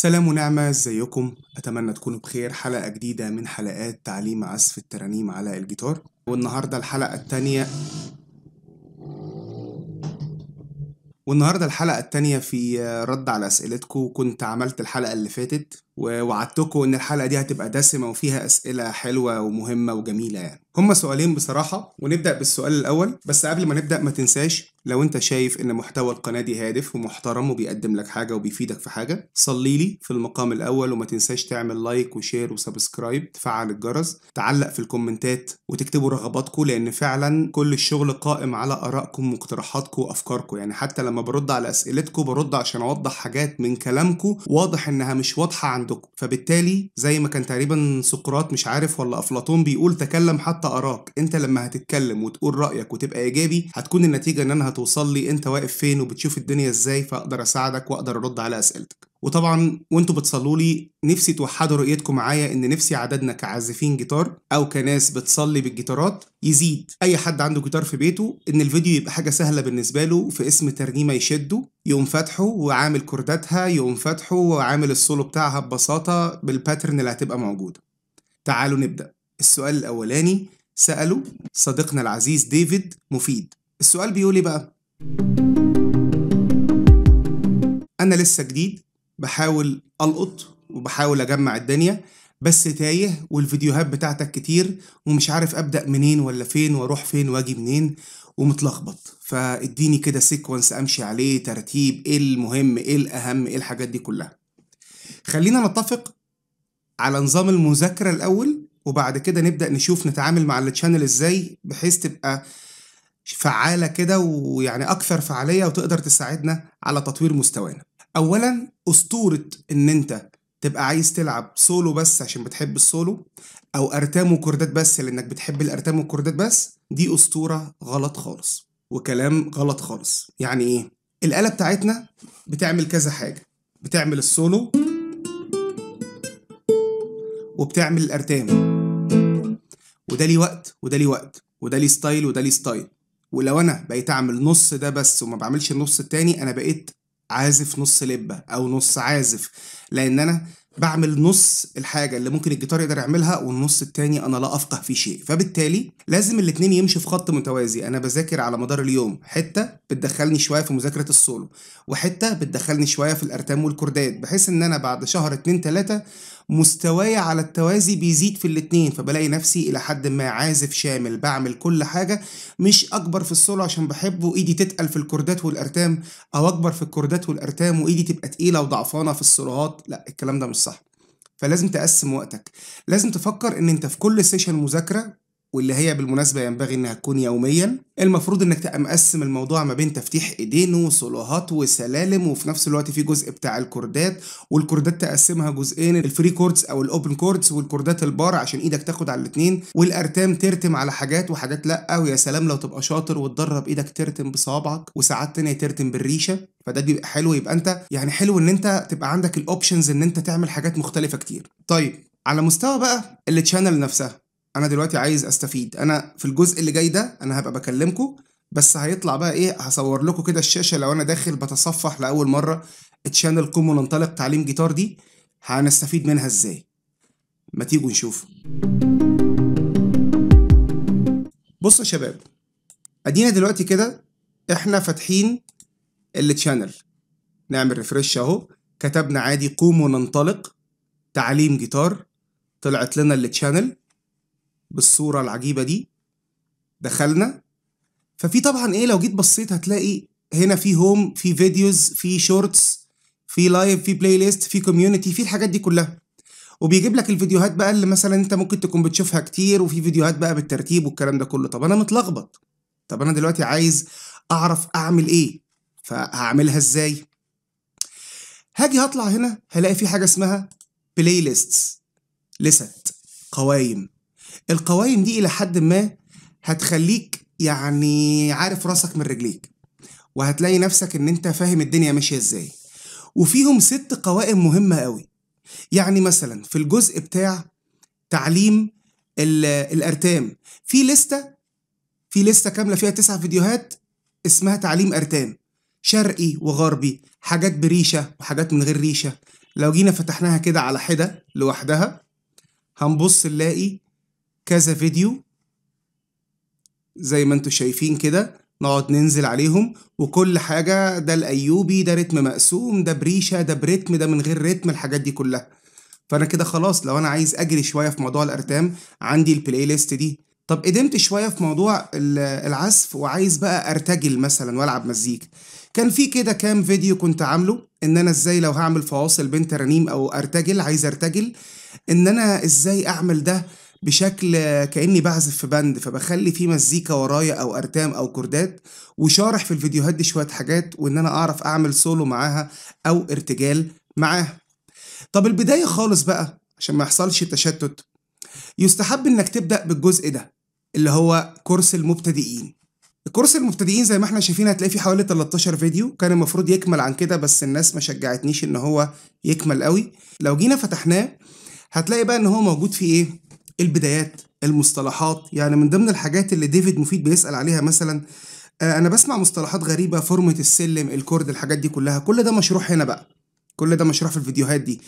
سلام ونعمة ازيكم أتمنى تكونوا بخير حلقة جديدة من حلقات تعليم عزف الترانيم على الجيتار والنهاردة الحلقة التانية والنهاردة الحلقة التانية في رد على أسئلتكم كنت عملت الحلقة اللي فاتت ووعدتكم ان الحلقه دي هتبقى دسمه وفيها اسئله حلوه ومهمه وجميله يعني هما سؤالين بصراحه ونبدا بالسؤال الاول بس قبل ما نبدا ما تنساش لو انت شايف ان محتوى القناه دي هادف ومحترم وبيقدم لك حاجه وبيفيدك في حاجه صلي لي في المقام الاول وما تنساش تعمل لايك وشير وسبسكرايب تفعل الجرس تعلق في الكومنتات وتكتبوا رغباتكم لان فعلا كل الشغل قائم على ارائكم واقتراحاتكم وافكاركم يعني حتى لما برد على اسئلتكم برد عشان اوضح حاجات من كلامكم واضح انها مش واضحه عند عندكم فبالتالي زي ما كان تقريبا سقراط مش عارف ولا افلاطون بيقول تكلم حتى اراك انت لما هتتكلم وتقول رايك وتبقى ايجابي هتكون النتيجه ان انا هتوصل لي انت واقف فين وبتشوف الدنيا ازاي فاقدر اساعدك واقدر ارد على اسئلتك وطبعا وانتوا بتصلوا لي نفسي توحدوا رؤيتكم معايا ان نفسي عددنا كعازفين جيتار او كناس بتصلي بالجيتارات يزيد اي حد عنده جيتار في بيته ان الفيديو يبقى حاجه سهله بالنسبه له في اسم ترنيمه يشده يقوم فاتحه وعامل كورداتها يقوم فاتحه وعامل السولو بتاعها ببساطه بالباترن اللي هتبقى موجوده تعالوا نبدا السؤال الاولاني ساله صديقنا العزيز ديفيد مفيد السؤال بيقول ايه بقى انا لسه جديد بحاول القط وبحاول اجمع الدنيا بس تايه والفيديوهات بتاعتك كتير ومش عارف ابدا منين ولا فين واروح فين واجي منين ومتلخبط فاديني كده سيكونس امشي عليه ترتيب ايه المهم ايه الاهم ايه الحاجات دي كلها خلينا نتفق على نظام المذاكره الاول وبعد كده نبدا نشوف نتعامل مع التشانل ازاي بحيث تبقى فعاله كده ويعني اكثر فعاليه وتقدر تساعدنا على تطوير مستوانا اولا اسطوره ان انت تبقى عايز تلعب سولو بس عشان بتحب السولو او ارتام وكوردات بس لانك بتحب الارتام والكوردات بس دي اسطوره غلط خالص وكلام غلط خالص يعني ايه الاله بتاعتنا بتعمل كذا حاجه بتعمل السولو وبتعمل الارتام وده ليه وقت وده ليه وقت وده ليه ستايل وده ليه ستايل ولو انا بقيت اعمل نص ده بس وما بعملش النص التاني انا بقيت عازف نص لبه او نص عازف لان انا بعمل نص الحاجه اللي ممكن الجيتار يقدر يعملها والنص التاني انا لا افقه فيه شيء فبالتالي لازم الاتنين يمشي في خط متوازي انا بذاكر على مدار اليوم حته بتدخلني شويه في مذاكره السولو وحته بتدخلني شويه في الارتام والكوردات بحيث ان انا بعد شهر اتنين تلاته مستواي على التوازي بيزيد في الاتنين فبلاقي نفسي الى حد ما عازف شامل بعمل كل حاجه مش اكبر في السولو عشان بحبه ايدي تتقل في الكوردات والارتام او اكبر في الكوردات والارتام وايدي تبقى تقيله وضعفانه في السولوهات لا الكلام ده مش صح فلازم تقسم وقتك لازم تفكر ان انت في كل سيشن مذاكره واللي هي بالمناسبة ينبغي انها تكون يوميا المفروض انك تبقى مقسم الموضوع ما بين تفتيح ايدين وصلوهات وسلالم وفي نفس الوقت في جزء بتاع الكوردات والكوردات تقسمها جزئين الفري كوردز او الاوبن كوردز والكوردات البار عشان ايدك تاخد على الاثنين والارتام ترتم على حاجات وحاجات لا ويا سلام لو تبقى شاطر وتدرب ايدك ترتم بصوابعك وساعات تانية ترتم بالريشة فده بيبقى حلو يبقى انت يعني حلو ان انت تبقى عندك الاوبشنز ان انت تعمل حاجات مختلفة كتير طيب على مستوى بقى التشانل نفسها انا دلوقتي عايز استفيد انا في الجزء اللي جاي ده انا هبقى بكلمكم بس هيطلع بقى ايه هصور لكم كده الشاشه لو انا داخل بتصفح لاول مره تشانل كوم وننطلق تعليم جيتار دي هنستفيد منها ازاي ما تيجوا نشوف بصوا يا شباب ادينا دلوقتي كده احنا فاتحين التشانل نعمل ريفرش اهو كتبنا عادي قوم وننطلق تعليم جيتار طلعت لنا التشانل بالصورة العجيبة دي دخلنا ففي طبعا ايه لو جيت بصيت هتلاقي هنا في هوم في فيديوز في شورتس في لايف في بلاي ليست في كوميونتي في الحاجات دي كلها وبيجيب لك الفيديوهات بقى اللي مثلا انت ممكن تكون بتشوفها كتير وفي فيديوهات بقى بالترتيب والكلام ده كله طب انا متلخبط طب انا دلوقتي عايز اعرف اعمل ايه فهعملها ازاي هاجي هطلع هنا هلاقي في حاجه اسمها بلاي ليستس لست قوائم القوائم دي الى حد ما هتخليك يعني عارف راسك من رجليك وهتلاقي نفسك ان انت فاهم الدنيا ماشيه ازاي وفيهم ست قوائم مهمه قوي يعني مثلا في الجزء بتاع تعليم الارتام في لسته في لسته كامله فيها تسع فيديوهات اسمها تعليم ارتام شرقي وغربي حاجات بريشه وحاجات من غير ريشه لو جينا فتحناها كده على حده لوحدها هنبص نلاقي كذا فيديو زي ما انتوا شايفين كده نقعد ننزل عليهم وكل حاجة ده الأيوبي ده رتم مقسوم ده بريشة ده بريتم ده من غير رتم الحاجات دي كلها فأنا كده خلاص لو أنا عايز أجري شوية في موضوع الأرتام عندي البلاي ليست دي طب قدمت شوية في موضوع العزف وعايز بقى أرتجل مثلا وألعب مزيكا كان في كده كام فيديو كنت عامله ان انا ازاي لو هعمل فواصل بين ترانيم او ارتجل عايز ارتجل ان انا ازاي اعمل ده بشكل كاني بعزف في بند فبخلي فيه مزيكا ورايا او ارتام او كوردات وشارح في الفيديوهات دي شويه حاجات وان انا اعرف اعمل سولو معاها او ارتجال معاها طب البدايه خالص بقى عشان ما يحصلش تشتت يستحب انك تبدا بالجزء ده اللي هو كورس المبتدئين الكورس المبتدئين زي ما احنا شايفين هتلاقي فيه حوالي 13 فيديو كان المفروض يكمل عن كده بس الناس ما شجعتنيش ان هو يكمل قوي لو جينا فتحناه هتلاقي بقى ان هو موجود فيه ايه البدايات المصطلحات يعني من ضمن الحاجات اللي ديفيد مفيد بيسأل عليها مثلا آه، انا بسمع مصطلحات غريبه فورمه السلم الكورد الحاجات دي كلها كل ده مشروح هنا بقى كل ده مشروح في الفيديوهات دي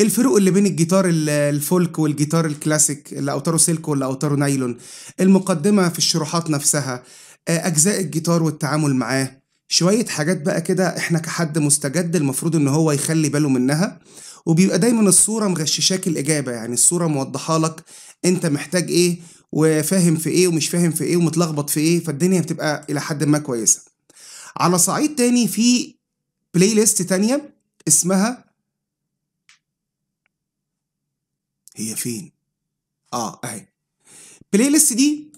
الفروق اللي بين الجيتار الفولك والجيتار الكلاسيك اللي اوتاره سلك ولا اوتاره نايلون المقدمه في الشروحات نفسها آه، اجزاء الجيتار والتعامل معاه شويه حاجات بقى كده احنا كحد مستجد المفروض ان هو يخلي باله منها وبيبقى دايما الصوره مغششاك الاجابه يعني الصوره موضحه لك انت محتاج ايه وفاهم في ايه ومش فاهم في ايه ومتلخبط في ايه فالدنيا بتبقى الى حد ما كويسه على صعيد تاني في بلاي ليست تانية اسمها هي فين اه اهي بلاي ليست دي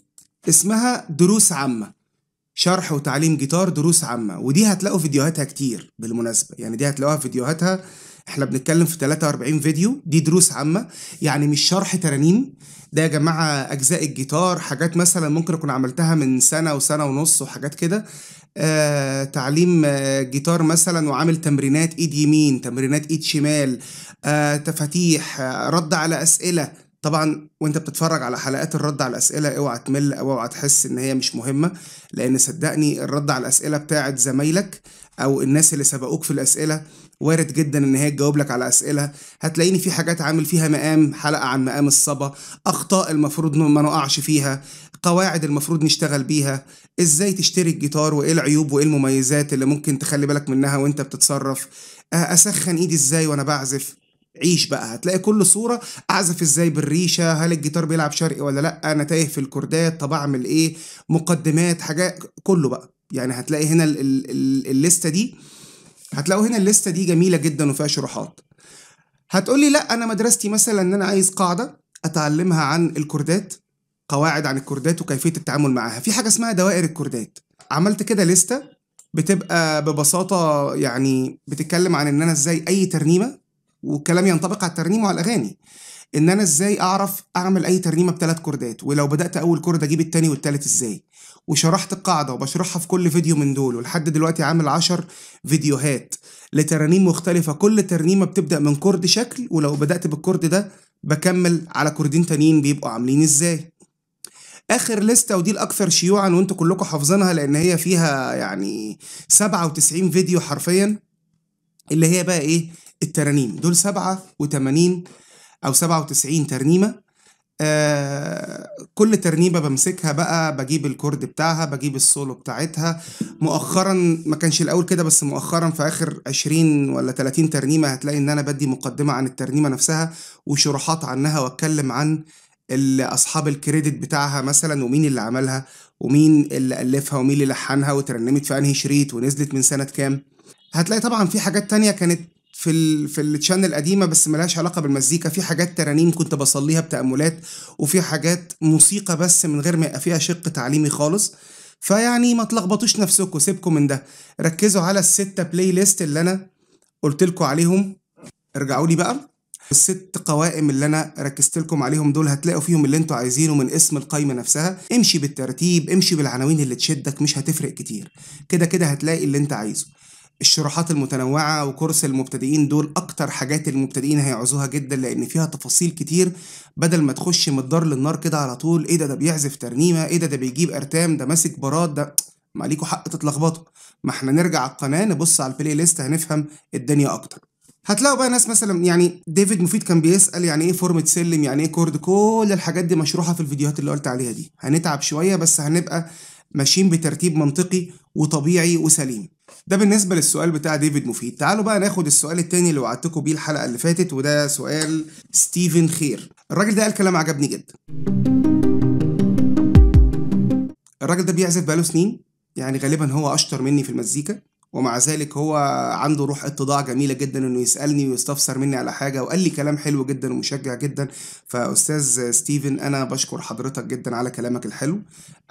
اسمها دروس عامه شرح وتعليم جيتار دروس عامه ودي هتلاقوا فيديوهاتها كتير بالمناسبه يعني دي هتلاقوها فيديوهاتها احنا بنتكلم في 43 فيديو دي دروس عامه يعني مش شرح ترانيم ده يا جماعه اجزاء الجيتار حاجات مثلا ممكن اكون عملتها من سنه وسنه ونص وحاجات كده آه، تعليم آه، جيتار مثلا وعامل تمرينات ايد يمين تمرينات ايد شمال آه، تفاتيح آه، رد على اسئله طبعا وانت بتتفرج على حلقات الرد على الاسئله اوعى تمل او اوعى تحس ان هي مش مهمه لان صدقني الرد على الاسئله بتاعت زمايلك او الناس اللي سبقوك في الاسئله وارد جدا ان هي تجاوب لك على اسئله هتلاقيني في حاجات عامل فيها مقام حلقه عن مقام الصبا اخطاء المفروض ما نقعش فيها قواعد المفروض نشتغل بيها ازاي تشتري الجيتار وايه العيوب وايه المميزات اللي ممكن تخلي بالك منها وانت بتتصرف اسخن ايدي ازاي وانا بعزف عيش بقى هتلاقي كل صوره اعزف ازاي بالريشه هل الجيتار بيلعب شرقي ولا لا انا تايه في الكوردات طب اعمل ايه مقدمات حاجات كله بقى يعني هتلاقي هنا الليسته دي هتلاقوا هنا الليسته دي جميله جدا وفيها شروحات هتقولي لا انا مدرستي مثلا ان انا عايز قاعده اتعلمها عن الكردات قواعد عن الكردات وكيفيه التعامل معاها في حاجه اسمها دوائر الكردات عملت كده لسته بتبقى ببساطه يعني بتتكلم عن ان انا ازاي اي ترنيمه والكلام ينطبق على الترنيمه وعلى الاغاني ان انا ازاي اعرف اعمل اي ترنيمه بثلاث كوردات ولو بدات اول كورد اجيب الثاني والثالث ازاي وشرحت القاعده وبشرحها في كل فيديو من دول ولحد دلوقتي عامل 10 فيديوهات لترانيم مختلفه كل ترنيمه بتبدا من كورد شكل ولو بدات بالكورد ده بكمل على كوردين تانيين بيبقوا عاملين ازاي اخر لسته ودي الاكثر شيوعا وانتوا كلكم حافظينها لان هي فيها يعني 97 فيديو حرفيا اللي هي بقى ايه الترانيم دول 87 او 97 ترنيمه آه كل ترنيمة بمسكها بقى بجيب الكورد بتاعها بجيب السولو بتاعتها مؤخرا ما كانش الاول كده بس مؤخرا في اخر 20 ولا 30 ترنيمه هتلاقي ان انا بدي مقدمه عن الترنيمه نفسها وشروحات عنها واتكلم عن اصحاب الكريدت بتاعها مثلا ومين اللي عملها ومين اللي الفها ومين اللي لحنها وترنمت في انهي شريط ونزلت من سنه كام هتلاقي طبعا في حاجات تانية كانت في الـ في التشانل القديمه بس ملهاش علاقه بالمزيكا في حاجات ترانيم كنت بصليها بتاملات وفي حاجات موسيقى بس من غير ما يبقى فيها شق تعليمي خالص فيعني ما تلخبطوش نفسكم سيبكم من ده ركزوا على الستة بلاي ليست اللي انا قلت لكم عليهم ارجعوا لي بقى الست قوائم اللي انا ركزت لكم عليهم دول هتلاقوا فيهم اللي انتوا عايزينه من اسم القايمه نفسها امشي بالترتيب امشي بالعناوين اللي تشدك مش هتفرق كتير كده كده هتلاقي اللي انت عايزه الشروحات المتنوعة وكورس المبتدئين دول أكتر حاجات المبتدئين هيعوزوها جدا لأن فيها تفاصيل كتير بدل ما تخش من الدار للنار كده على طول إيه ده ده بيعزف ترنيمة إيه ده ده بيجيب أرتام ده ماسك براد ده ما ليكوا حق تتلخبطوا ما احنا نرجع على القناة نبص على البلاي ليست هنفهم الدنيا أكتر هتلاقوا بقى ناس مثلا يعني ديفيد مفيد كان بيسأل يعني ايه فورمة سلم يعني ايه كورد كل الحاجات دي مشروحة في الفيديوهات اللي قلت عليها دي هنتعب شوية بس هنبقى ماشيين بترتيب منطقي وطبيعي وسليم ده بالنسبه للسؤال بتاع ديفيد مفيد تعالوا بقى ناخد السؤال التاني اللي وعدتكم بيه الحلقه اللي فاتت وده سؤال ستيفن خير الراجل ده قال كلام عجبني جدا الراجل ده بيعزف بقاله سنين يعني غالبا هو اشطر مني في المزيكا ومع ذلك هو عنده روح اتضاع جميله جدا انه يسالني ويستفسر مني على حاجه وقال لي كلام حلو جدا ومشجع جدا فاستاذ ستيفن انا بشكر حضرتك جدا على كلامك الحلو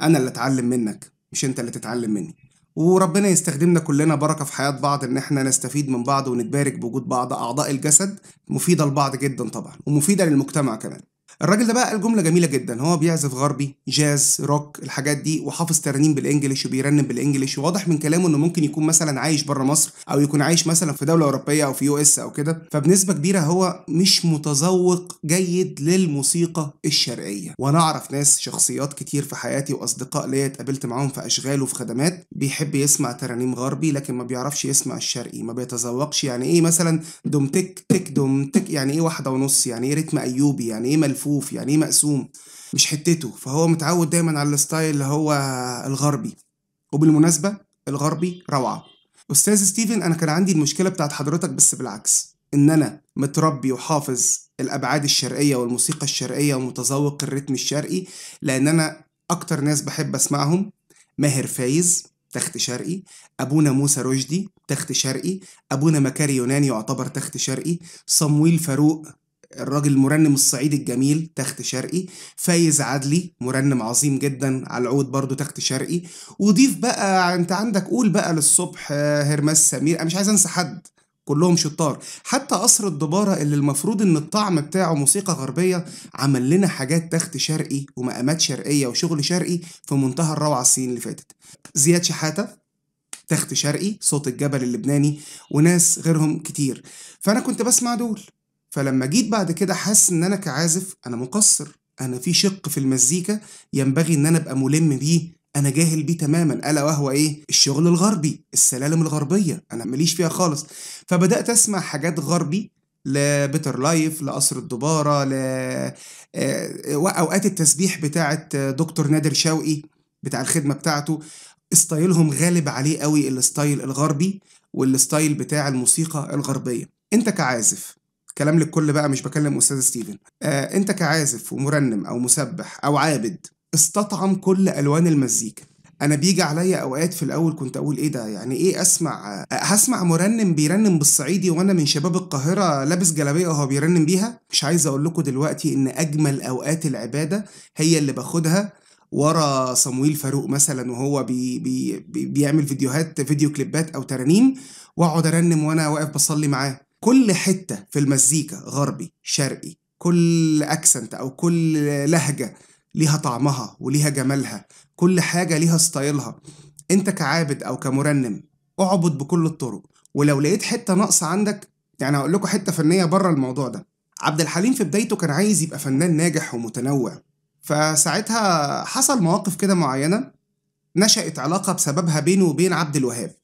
انا اللي اتعلم منك مش انت اللي تتعلم مني وربنا يستخدمنا كلنا بركة في حياة بعض إن إحنا نستفيد من بعض ونتبارك بوجود بعض أعضاء الجسد مفيدة لبعض جدا طبعا ومفيدة للمجتمع كمان الراجل ده بقى الجمله جميله جدا هو بيعزف غربي جاز روك الحاجات دي وحافظ ترانيم بالانجلش وبيرنم بالانجلش وواضح من كلامه انه ممكن يكون مثلا عايش بره مصر او يكون عايش مثلا في دوله اوروبيه او في يو اس او كده فبنسبه كبيره هو مش متذوق جيد للموسيقى الشرقيه وانا اعرف ناس شخصيات كتير في حياتي واصدقاء ليا اتقابلت معاهم في اشغال وفي خدمات بيحب يسمع ترانيم غربي لكن ما بيعرفش يسمع الشرقي ما بيتذوقش يعني ايه مثلا دوم تك تك دوم تك يعني ايه واحده ونص يعني ايه رتم ايوبي يعني ايه ملفوف يعني ايه مقسوم مش حتته فهو متعود دايما على الستايل اللي هو الغربي وبالمناسبة الغربي روعة أستاذ ستيفن أنا كان عندي المشكلة بتاعت حضرتك بس بالعكس إن أنا متربي وحافظ الأبعاد الشرقية والموسيقى الشرقية ومتذوق الريتم الشرقي لأن أنا أكتر ناس بحب أسمعهم ماهر فايز تخت شرقي أبونا موسى رشدي تخت شرقي أبونا مكاري يوناني يعتبر تخت شرقي صمويل فاروق الراجل المرنم الصعيدي الجميل تخت شرقي فايز عدلي مرنم عظيم جدا على العود برضو تخت شرقي وضيف بقى انت عندك قول بقى للصبح آه، هرمس سمير انا مش عايز انسى حد كلهم شطار حتى قصر الدبارة اللي المفروض ان الطعم بتاعه موسيقى غربية عمل لنا حاجات تخت شرقي ومقامات شرقية وشغل شرقي في منتهى الروعة السنين اللي فاتت زياد شحاتة تخت شرقي صوت الجبل اللبناني وناس غيرهم كتير فأنا كنت بسمع دول فلما جيت بعد كده حاسس ان انا كعازف انا مقصر انا في شق في المزيكا ينبغي ان انا ابقى ملم بيه انا جاهل بيه تماما الا وهو ايه الشغل الغربي السلالم الغربيه انا ماليش فيها خالص فبدات اسمع حاجات غربي لبيتر لايف لقصر الدباره ل آه، آه، اوقات التسبيح بتاعه دكتور نادر شوقي بتاع الخدمه بتاعته ستايلهم غالب عليه قوي الستايل الغربي والستايل بتاع الموسيقى الغربيه انت كعازف كلام للكل بقى مش بكلم استاذ ستيفن آه انت كعازف ومرنم او مسبح او عابد استطعم كل الوان المزيكا انا بيجي عليا اوقات في الاول كنت اقول ايه ده يعني ايه اسمع آه، هسمع مرنم بيرنم بالصعيدي وانا من شباب القاهره لابس جلابيه وهو بيرنم بيها مش عايز اقول لكم دلوقتي ان اجمل اوقات العباده هي اللي باخدها ورا صمويل فاروق مثلا وهو بي بي بيعمل فيديوهات فيديو كليبات او ترانيم واقعد ارنم وانا واقف بصلي معاه كل حتة في المزيكا غربي شرقي كل اكسنت او كل لهجة ليها طعمها وليها جمالها كل حاجة ليها ستايلها انت كعابد او كمرنم اعبد بكل الطرق ولو لقيت حتة ناقصة عندك يعني هقول لكم حتة فنية بره الموضوع ده عبد الحليم في بدايته كان عايز يبقى فنان ناجح ومتنوع فساعتها حصل مواقف كده معينة نشأت علاقة بسببها بينه وبين عبد الوهاب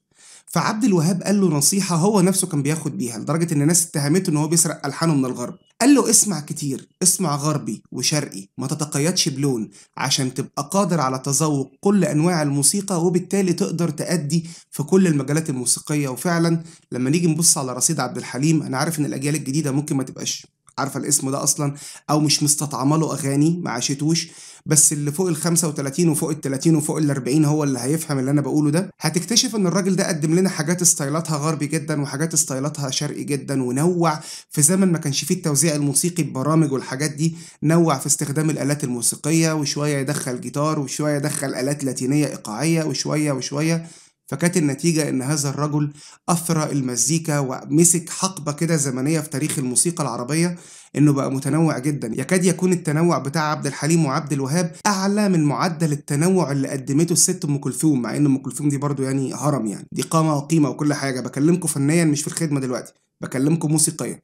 فعبد الوهاب قال له نصيحة هو نفسه كان بياخد بيها لدرجة إن الناس اتهمته إن هو بيسرق ألحانه من الغرب قال له اسمع كتير اسمع غربي وشرقي ما تتقيدش بلون عشان تبقى قادر على تذوق كل أنواع الموسيقى وبالتالي تقدر تأدي في كل المجالات الموسيقية وفعلا لما نيجي نبص على رصيد عبد الحليم أنا عارف إن الأجيال الجديدة ممكن ما تبقاش عارفه الاسم ده اصلا او مش مستطعمه له اغاني ما عاشتوش بس اللي فوق ال 35 وفوق ال 30 وفوق ال 40 هو اللي هيفهم اللي انا بقوله ده هتكتشف ان الراجل ده قدم لنا حاجات ستايلاتها غربي جدا وحاجات ستايلاتها شرقي جدا ونوع في زمن ما كانش فيه التوزيع الموسيقي ببرامج والحاجات دي نوع في استخدام الالات الموسيقيه وشويه يدخل جيتار وشويه يدخل الات لاتينيه ايقاعيه وشويه وشويه فكانت النتيجة إن هذا الرجل أثرى المزيكا ومسك حقبة كده زمنية في تاريخ الموسيقى العربية إنه بقى متنوع جدا يكاد يكون التنوع بتاع عبد الحليم وعبد الوهاب أعلى من معدل التنوع اللي قدمته الست أم كلثوم مع إن أم كلثوم دي برضو يعني هرم يعني دي قامة وقيمة وكل حاجة بكلمكم فنيا مش في الخدمة دلوقتي بكلمكم موسيقيا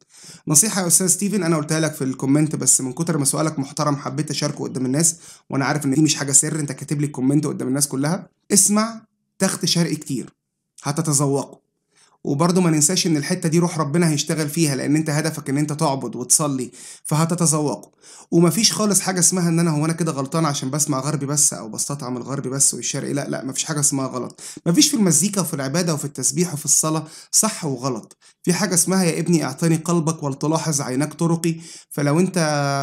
نصيحة يا أستاذ ستيفن أنا قلتها لك في الكومنت بس من كتر ما سؤالك محترم حبيت أشاركه قدام الناس وأنا عارف إن دي مش حاجة سر أنت كاتب لي الكومنت قدام الناس كلها اسمع تخت شرقي كتير هتتذوقه وبرضه ما ننساش ان الحته دي روح ربنا هيشتغل فيها لان انت هدفك ان انت تعبد وتصلي فهتتذوقه ومفيش خالص حاجه اسمها ان انا هو انا كده غلطان عشان بسمع غربي بس او بستطعم الغربي بس والشرقي لا لا مفيش حاجه اسمها غلط مفيش في المزيكا وفي العباده وفي التسبيح وفي الصلاه صح وغلط في حاجه اسمها يا ابني اعطني قلبك ولتلاحظ عيناك طرقي فلو انت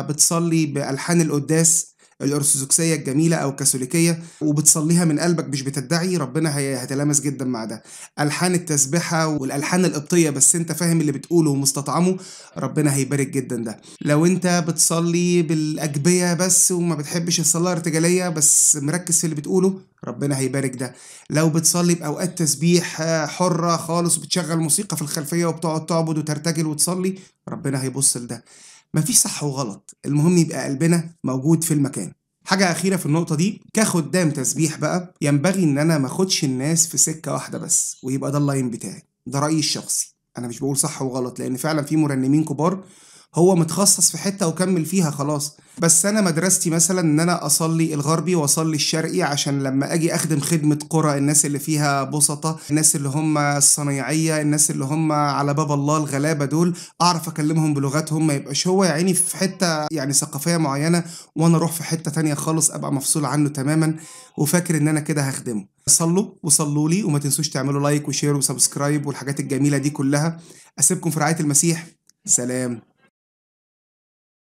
بتصلي بالحان القداس الارثوذكسيه الجميله او الكاثوليكيه وبتصليها من قلبك مش بتدعي ربنا هيتلامس جدا مع ده الحان التسبحه والالحان القبطيه بس انت فاهم اللي بتقوله ومستطعمه ربنا هيبارك جدا ده لو انت بتصلي بالاجبيه بس وما بتحبش الصلاه الارتجاليه بس مركز في اللي بتقوله ربنا هيبارك ده لو بتصلي باوقات تسبيح آه، حره خالص وبتشغل موسيقى في الخلفيه وبتقعد تعبد وترتجل وتصلي ربنا هيبص لده مفيش صح وغلط المهم يبقى قلبنا موجود في المكان حاجة أخيرة في النقطة دي كخدام تسبيح بقى ينبغي إن أنا ماخدش الناس في سكة واحدة بس ويبقى ده اللاين بتاعي ده رأيي الشخصي أنا مش بقول صح وغلط لأن فعلا في مرنمين كبار هو متخصص في حته وكمل فيها خلاص بس انا مدرستي مثلا ان انا اصلي الغربي واصلي الشرقي عشان لما اجي اخدم خدمه قرى الناس اللي فيها بسطه الناس اللي هم الصنايعيه الناس اللي هم على باب الله الغلابه دول اعرف اكلمهم بلغتهم ما يبقاش هو يا عيني في حته يعني ثقافيه معينه وانا اروح في حته تانية خالص ابقى مفصول عنه تماما وفاكر ان انا كده هخدمه صلوا وصلوا لي وما تنسوش تعملوا لايك وشير وسبسكرايب والحاجات الجميله دي كلها اسيبكم في رعايه المسيح سلام